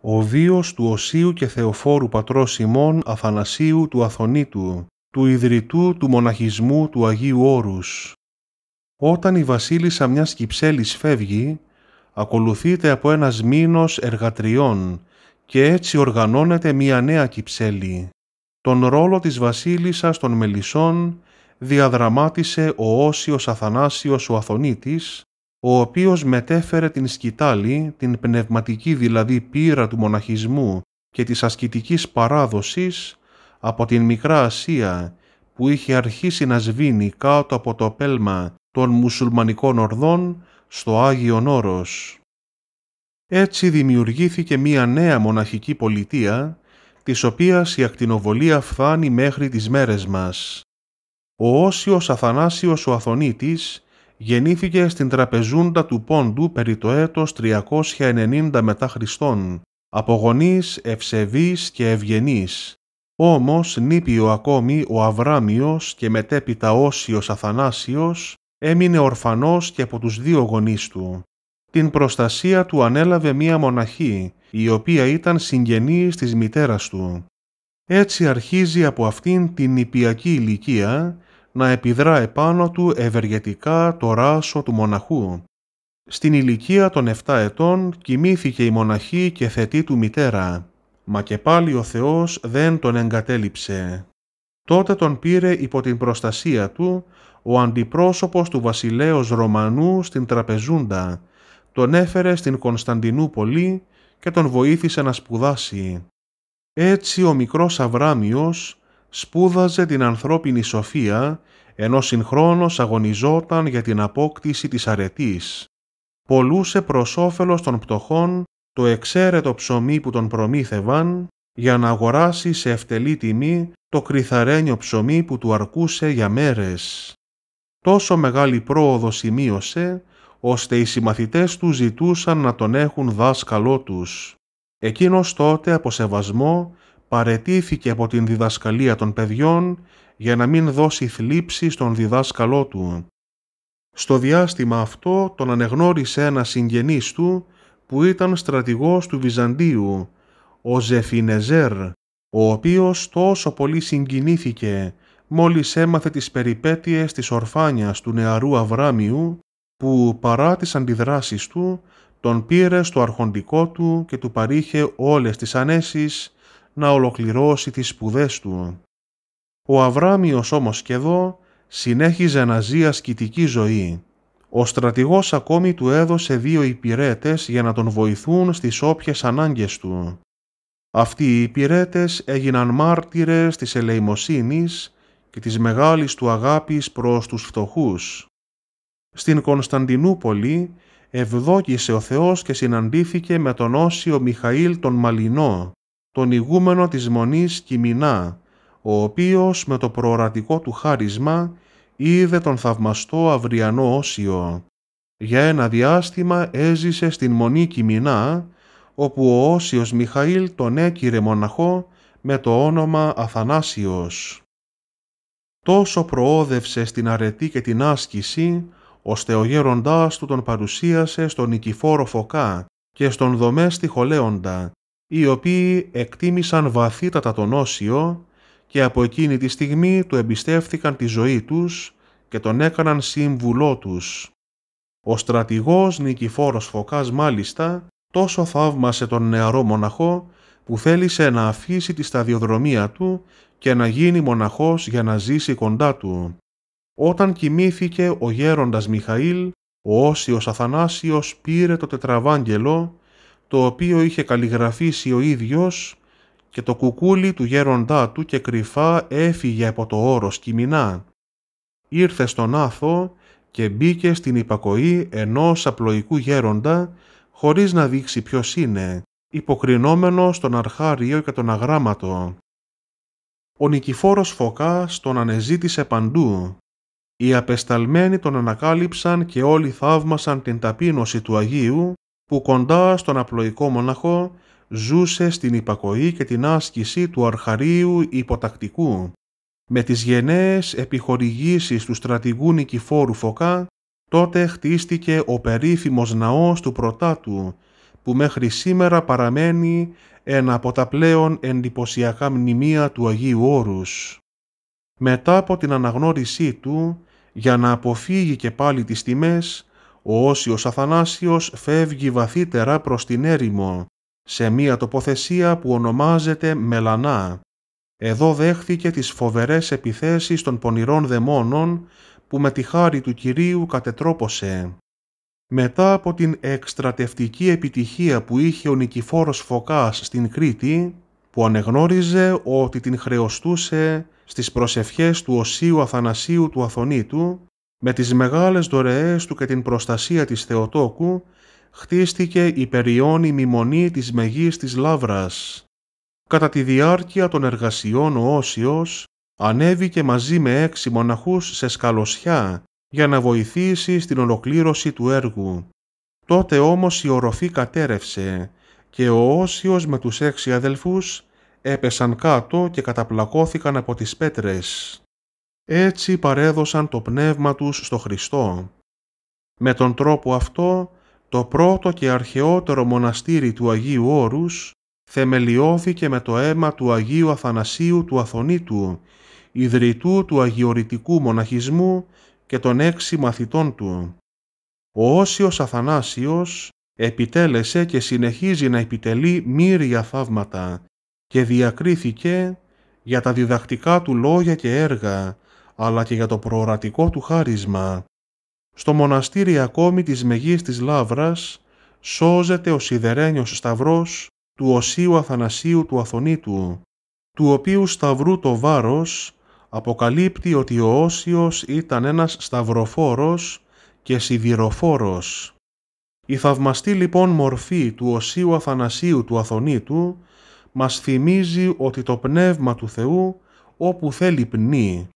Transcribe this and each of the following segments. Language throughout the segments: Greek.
ο βίος του Οσίου και Θεοφόρου Πατρός Σιμών Αθανασίου του Αθωνίτου, του Ιδρυτού του Μοναχισμού του Αγίου Όρους. Όταν η βασίλισσα μιας κυψέλης φεύγει, ακολουθείται από ένας μήνος εργατριών και έτσι οργανώνεται μια νέα κυψέλη. Τον ρόλο της βασίλισσας των Μελισσών διαδραμάτισε ο Όσιος Αθανάσιος ο Αθωνίτης, ο οποίος μετέφερε την σκητάλη, την πνευματική δηλαδή πείρα του μοναχισμού και της ασκητικής παράδοσης από την Μικρά Ασία που είχε αρχίσει να σβήνει κάτω από το πέλμα των μουσουλμανικών ορδών στο Άγιο Όρος. Έτσι δημιουργήθηκε μία νέα μοναχική πολιτεία, της οποίας η ακτινοβολία φθάνει μέχρι τις μέρες μας. Ο Όσιος Αθανάσιος ο Αθωνίτης γεννήθηκε στην τραπεζούντα του Πόντου περί το έτος 390 μετά Χριστόν, από γονείς και ευγενείς. Όμως νύπιο ακόμη ο Αβράμιος και μετέπειτα Όσιος Αθανάσιος έμεινε ορφανός και από τους δύο γονείς του. Την προστασία του ανέλαβε μία μοναχή, η οποία ήταν συγγενής της μητέρας του. Έτσι αρχίζει από αυτήν την νηπιακή ηλικία να επιδρά επάνω του ευεργετικά το ράσο του μοναχού. Στην ηλικία των 7 ετών κοιμήθηκε η μοναχή και θετή του μητέρα, μα και πάλι ο Θεός δεν τον εγκατέλειψε. Τότε τον πήρε υπό την προστασία του ο αντιπρόσωπος του βασιλέως Ρωμανού στην Τραπεζούντα, τον έφερε στην Κωνσταντινούπολη και τον βοήθησε να σπουδάσει. Έτσι ο μικρός Αβράμιος σπούδαζε την ανθρώπινη σοφία, ενώ συγχρόνως αγωνιζόταν για την απόκτηση της αρετής. Πολούσε προς όφελος των πτωχών το εξαίρετο ψωμί που τον προμήθευαν για να αγοράσει σε ευτελή τιμή το κρυθαρένιο ψωμί που του αρκούσε για μέρες. Τόσο μεγάλη πρόοδο σημείωσε, ώστε οι συμμαθητές του ζητούσαν να τον έχουν δάσκαλό τους. Εκείνος τότε από σεβασμό παρετήθηκε από την διδασκαλία των παιδιών για να μην δώσει θλίψη στον διδάσκαλό του. Στο διάστημα αυτό τον ανεγνώρισε ένα συγγενής του που ήταν στρατηγός του Βυζαντίου, ο Ζεφινεζέρ, ο οποίος τόσο πολύ συγκινήθηκε μόλις έμαθε τις περιπέτειες της ορφάνιας του νεαρού Αβράμιου, που παρά τις αντιδράσεις του, τον πήρε στο αρχοντικό του και του παρήχε όλες τις ανέσεις να ολοκληρώσει τις σπουδές του. Ο Αβράμιος όμως και εδώ συνέχιζε να ζει ασκητική ζωή. Ο στρατηγός ακόμη του έδωσε δύο υπηρέτες για να τον βοηθούν στις όποιες ανάγκες του. Αυτοί οι υπηρέτες έγιναν μάρτυρες της ελεημοσύνης και της μεγάλης του αγάπης προς τους φτωχούς. Στην Κωνσταντινούπολη ευδόκησε ο Θεός και συναντήθηκε με τον Όσιο Μιχαήλ τον Μαλινό, τον ηγούμενο της Μονής Κιμινά, ο οποίος με το προορατικό του χάρισμα είδε τον θαυμαστό αυριανό Όσιο. Για ένα διάστημα έζησε στην Μονή Κιμινά, όπου ο Όσιος Μιχαήλ τον έκυρε μοναχό με το όνομα Αθανάσιος. Τόσο προόδευσε στην αρετή και την άσκηση, ώστε ο γέροντάς του τον παρουσίασε στον Νικηφόρο Φωκά και στον Δομέστη Χολέοντα, οι οποίοι εκτίμησαν βαθύτατα τον Όσιο και από εκείνη τη στιγμή του εμπιστεύθηκαν τη ζωή τους και τον έκαναν σύμβουλό τους. Ο στρατηγός Νικηφόρος Φωκάς μάλιστα τόσο θαύμασε τον νεαρό μοναχό που θέλησε να αφήσει τη σταδιοδρομία του και να γίνει μοναχός για να ζήσει κοντά του. Όταν κοιμήθηκε ο γέροντας Μιχαήλ, ο Όσιος Αθανάσιος πήρε το τετραβάγγελο το οποίο είχε καλλιγραφήσει ο ίδιος και το κουκούλι του γέροντά του και κρυφά έφυγε από το όρο σκυμινά. Ήρθε στον άθο και μπήκε στην υπακοή ενός απλοϊκού γέροντα χωρίς να δείξει ποιος είναι, υποκρινόμενο στον αρχάριο και τον αγράμματο. Ο νικηφόρος Φωκάς τον ανεζήτησε παντού. Οι απεσταλμένοι τον ανακάλυψαν και όλοι θαύμασαν την ταπείνωση του Αγίου που κοντά στον απλοϊκό μοναχό ζούσε στην υπακοή και την άσκηση του αρχαρίου υποτακτικού, με τις γενναίες επιχορηγήσεις του στρατηγού Νικηφόρου Φωκά, τότε χτίστηκε ο περίφημος ναός του Πρωτάτου, που μέχρι σήμερα παραμένει ένα από τα πλέον εντυπωσιακά μνημεία του Αγίου Όρους. Μετά από την αναγνώρισή του, για να αποφύγει και πάλι τις τιμές, ο Όσιος Αθανάσιος φεύγει βαθύτερα προς την έρημο, σε μία τοποθεσία που ονομάζεται Μελανά. Εδώ δέχθηκε τις φοβερές επιθέσεις των πονηρών δαιμόνων που με τη χάρη του Κυρίου κατετρόπωσε. Μετά από την εκστρατευτική επιτυχία που είχε ο Νικηφόρος Φωκάς στην Κρήτη, που ανεγνώριζε ότι την χρεωστούσε στις προσευχές του Οσίου Αθανασίου του Αθωνίτου, με τις μεγάλες δωρεές του και την προστασία της Θεοτόκου, χτίστηκε η περιώνυμη μονή της Μεγής της Λαύρας. Κατά τη διάρκεια των εργασιών ο Όσιος ανέβηκε μαζί με έξι μοναχούς σε σκαλοσιά για να βοηθήσει στην ολοκλήρωση του έργου. Τότε όμως η οροφή κατέρευσε και ο Όσιος με τους έξι αδελφούς έπεσαν κάτω και καταπλακώθηκαν από τις πέτρες. Έτσι παρέδωσαν το πνεύμα τους στο Χριστό. Με τον τρόπο αυτό, το πρώτο και αρχαιότερο μοναστήρι του Αγίου Όρους θεμελιώθηκε με το αίμα του Αγίου Αθανασίου του Αθωνίτου, ιδρυτού του αγιορητικού μοναχισμού και των έξι μαθητών του. Ο Όσιος Αθανάσιος επιτέλεσε και συνεχίζει να επιτελεί μύρια θαύματα και διακρίθηκε για τα διδακτικά του λόγια και έργα, αλλά και για το προορατικό του χάρισμα. Στο μοναστήρι ακόμη της Μεγής της Λαύρας, σώζεται ο σιδερένιος σταυρός του Οσίου Αθανασίου του Αθωνίτου, του οποίου σταυρού το βάρος αποκαλύπτει ότι ο Όσιος ήταν ένας σταυροφόρος και σιδηροφόρος. Η θαυμαστή λοιπόν μορφή του Οσίου Αθανασίου του Αθωνίτου μας θυμίζει ότι το Πνεύμα του Θεού όπου θέλει πνί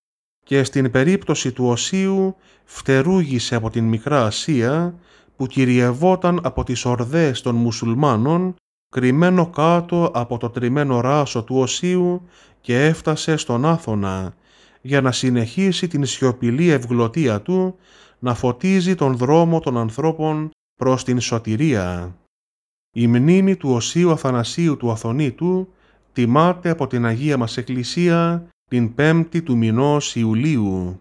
και στην περίπτωση του Οσίου φτερούγησε από την Μικρά Ασία που κυριευόταν από τις ορδές των μουσουλμάνων κρυμμένο κάτω από το τριμμένο ράσο του Οσίου και έφτασε στον Άθωνα για να συνεχίσει την σιωπηλή ευγλωτία του να φωτίζει τον δρόμο των ανθρώπων προς την σωτηρία. Η μνήμη του Οσίου Αθανασίου του Αθωνίτου τιμάται από την Αγία μας Εκκλησία την πέμπτη του μηνός Ιουλίου.